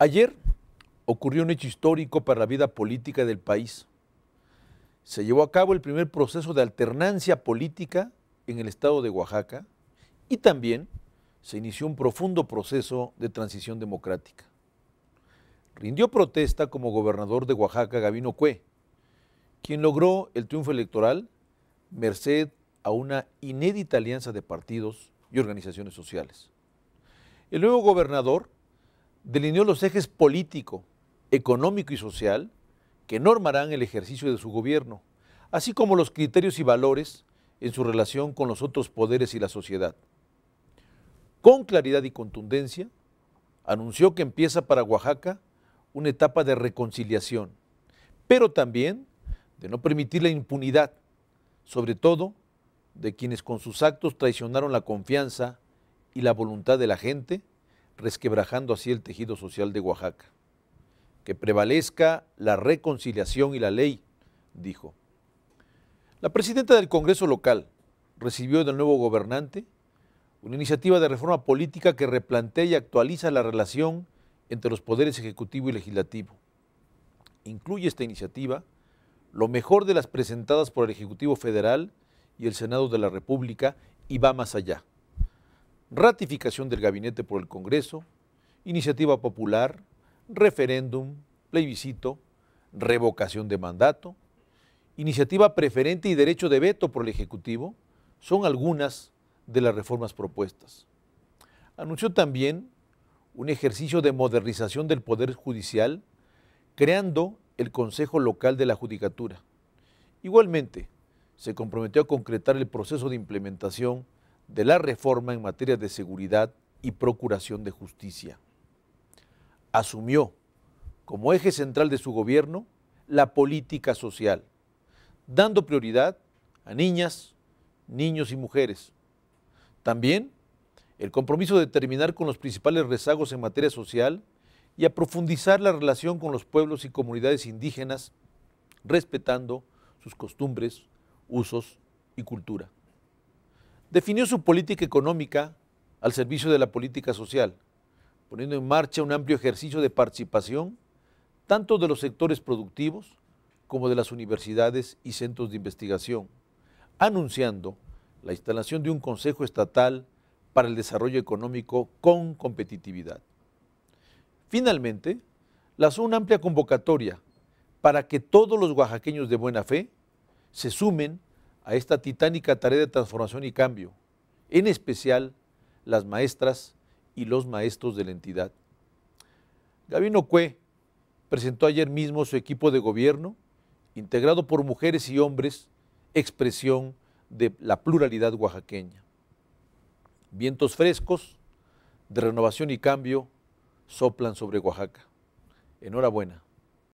Ayer ocurrió un hecho histórico para la vida política del país. Se llevó a cabo el primer proceso de alternancia política en el estado de Oaxaca y también se inició un profundo proceso de transición democrática. Rindió protesta como gobernador de Oaxaca Gabino Cue, quien logró el triunfo electoral merced a una inédita alianza de partidos y organizaciones sociales. El nuevo gobernador delineó los ejes político, económico y social que normarán el ejercicio de su gobierno, así como los criterios y valores en su relación con los otros poderes y la sociedad. Con claridad y contundencia, anunció que empieza para Oaxaca una etapa de reconciliación, pero también de no permitir la impunidad, sobre todo de quienes con sus actos traicionaron la confianza y la voluntad de la gente resquebrajando así el tejido social de Oaxaca. Que prevalezca la reconciliación y la ley, dijo. La presidenta del Congreso local recibió del nuevo gobernante una iniciativa de reforma política que replantea y actualiza la relación entre los poderes ejecutivo y legislativo. Incluye esta iniciativa lo mejor de las presentadas por el Ejecutivo Federal y el Senado de la República y va más allá ratificación del gabinete por el Congreso, iniciativa popular, referéndum, plebiscito, revocación de mandato, iniciativa preferente y derecho de veto por el Ejecutivo son algunas de las reformas propuestas. Anunció también un ejercicio de modernización del Poder Judicial, creando el Consejo Local de la Judicatura. Igualmente, se comprometió a concretar el proceso de implementación de la reforma en materia de seguridad y procuración de justicia. Asumió como eje central de su gobierno la política social, dando prioridad a niñas, niños y mujeres. También el compromiso de terminar con los principales rezagos en materia social y a profundizar la relación con los pueblos y comunidades indígenas, respetando sus costumbres, usos y cultura definió su política económica al servicio de la política social, poniendo en marcha un amplio ejercicio de participación tanto de los sectores productivos como de las universidades y centros de investigación, anunciando la instalación de un Consejo Estatal para el Desarrollo Económico con competitividad. Finalmente, lanzó una amplia convocatoria para que todos los oaxaqueños de buena fe se sumen a esta titánica tarea de transformación y cambio, en especial las maestras y los maestros de la entidad. Gabino Cue presentó ayer mismo su equipo de gobierno, integrado por mujeres y hombres, expresión de la pluralidad oaxaqueña. Vientos frescos de renovación y cambio soplan sobre Oaxaca. Enhorabuena.